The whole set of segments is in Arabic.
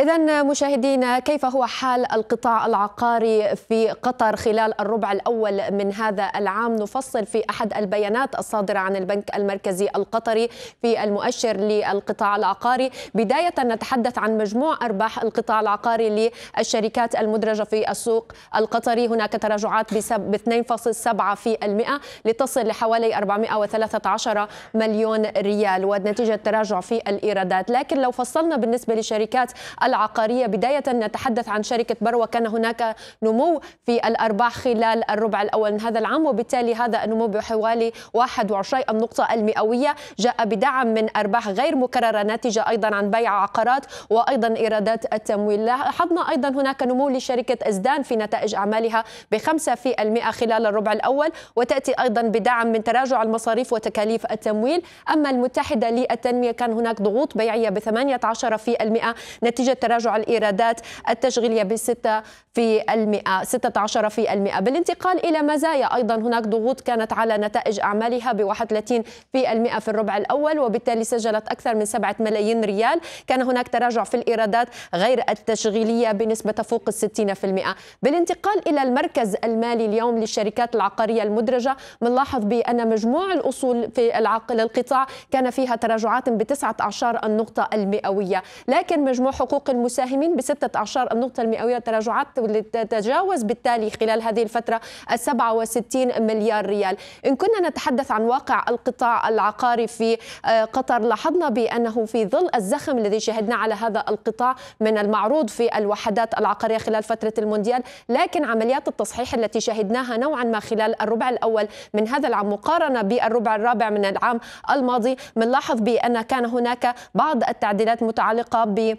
إذا مشاهدينا كيف هو حال القطاع العقاري في قطر خلال الربع الأول من هذا العام نفصل في أحد البيانات الصادرة عن البنك المركزي القطري في المؤشر للقطاع العقاري بداية نتحدث عن مجموع أرباح القطاع العقاري للشركات المدرجة في السوق القطري هناك تراجعات ب 2.7 في المئة لتصل لحوالي 413 مليون ريال ونتيجة تراجع في الإيرادات لكن لو فصلنا بالنسبة لشركات العقارية بداية نتحدث عن شركة بروة كان هناك نمو في الأرباح خلال الربع الأول من هذا العام وبالتالي هذا النمو بحوالي 21 النقطة المئوية جاء بدعم من أرباح غير مكررة ناتجة أيضا عن بيع عقارات وأيضا إيرادات التمويل لاحظنا أيضا هناك نمو لشركة أزدان في نتائج أعمالها ب 5% خلال الربع الأول وتأتي أيضا بدعم من تراجع المصاريف وتكاليف التمويل أما المتحدة للتنمية كان هناك ضغوط بيعية ب 18% نتيجة تراجع الإيرادات التشغيلية ب 6 في المئة 16 في المئة بالانتقال إلى مزايا أيضا هناك ضغوط كانت على نتائج أعمالها ب 31 في المئة في الربع الأول وبالتالي سجلت أكثر من 7 ملايين ريال كان هناك تراجع في الإيرادات غير التشغيلية بنسبة تفوق الستين في المئة بالانتقال إلى المركز المالي اليوم للشركات العقارية المدرجة بنلاحظ بأن مجموع الأصول في العقل القطاع كان فيها تراجعات بتسعة أعشار النقطة المئوية لكن مجموع حقوق المساهمين بستة أعشار النقطة المئوية تراجعات تتجاوز بالتالي خلال هذه الفترة 67 مليار ريال إن كنا نتحدث عن واقع القطاع العقاري في آه، قطر لاحظنا بأنه في ظل الزخم الذي شهدناه على هذا القطاع من المعروض في الوحدات العقارية خلال فترة المونديال لكن عمليات التصحيح التي شهدناها نوعا ما خلال الربع الأول من هذا العام مقارنة بالربع الرابع من العام الماضي بنلاحظ بأن كان هناك بعض التعديلات متعلقة ب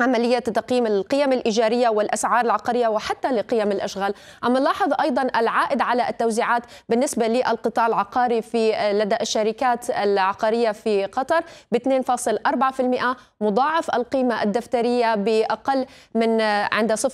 عملية تقييم القيم الإيجارية والأسعار العقارية وحتى لقيم الأشغال عم نلاحظ أيضا العائد على التوزيعات بالنسبة للقطاع العقاري في لدى الشركات العقارية في قطر ب 2.4% مضاعف القيمة الدفترية بأقل من عند 0.5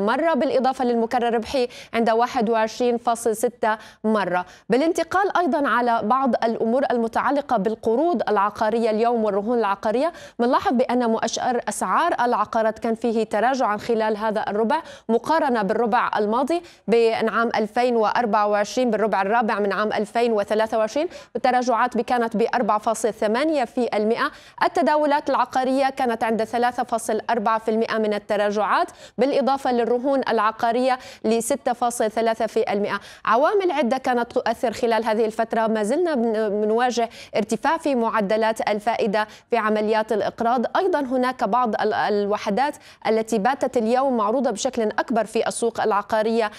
مرة بالإضافة للمكرر الربحي عند 21.6 مرة بالانتقال أيضا على بعض الأمور المتعلقة بالقروض العقارية اليوم والرهون العقارية بنلاحظ بأن مؤشر أسعار العقارات كان فيه تراجعا خلال هذا الربع مقارنة بالربع الماضي بين عام 2024 بالربع الرابع من عام 2023 التراجعات كانت ب 4.8% التداولات العقارية كانت عند 3.4% من التراجعات بالإضافة للرهون العقارية ل 6.3% عوامل عدة كانت تؤثر خلال هذه الفترة ما زلنا بنواجه ارتفاع في معدلات الفائدة في عمليات الإقراض أيضا هنا هناك بعض الوحدات التي باتت اليوم معروضة بشكل أكبر في السوق العقارية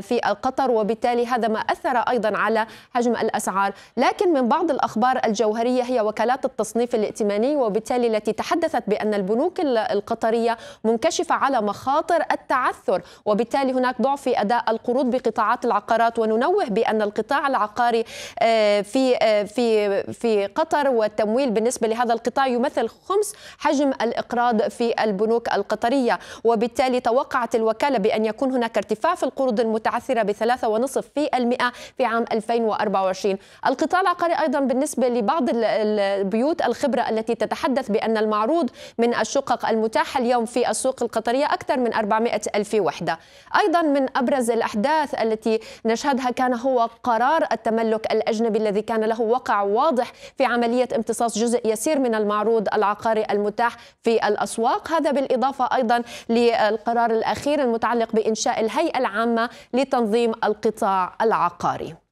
في قطر وبالتالي هذا ما أثر أيضا على حجم الأسعار لكن من بعض الأخبار الجوهرية هي وكالات التصنيف الائتماني وبالتالي التي تحدثت بأن البنوك القطرية منكشفة على مخاطر التعثر وبالتالي هناك ضعف في أداء القروض بقطاعات العقارات وننوه بأن القطاع العقاري آه، في آه، في في قطر والتمويل بالنسبة لهذا القطاع يمثل خمس حجم تحجيم الإقراض في البنوك القطرية وبالتالي توقعت الوكالة بأن يكون هناك ارتفاع في القروض المتعثرة ب 3.5% في عام 2024 القطاع العقاري أيضا بالنسبة لبعض البيوت الخبرة التي تتحدث بأن المعروض من الشقق المتاحة اليوم في السوق القطرية أكثر من 400 ألف وحدة أيضا من أبرز الأحداث التي نشهدها كان هو قرار التملك الأجنبي الذي كان له وقع واضح في عملية امتصاص جزء يسير من المعروض العقاري المتاح في الأسواق هذا بالإضافة أيضا للقرار الأخير المتعلق بإنشاء الهيئة العامة لتنظيم القطاع العقاري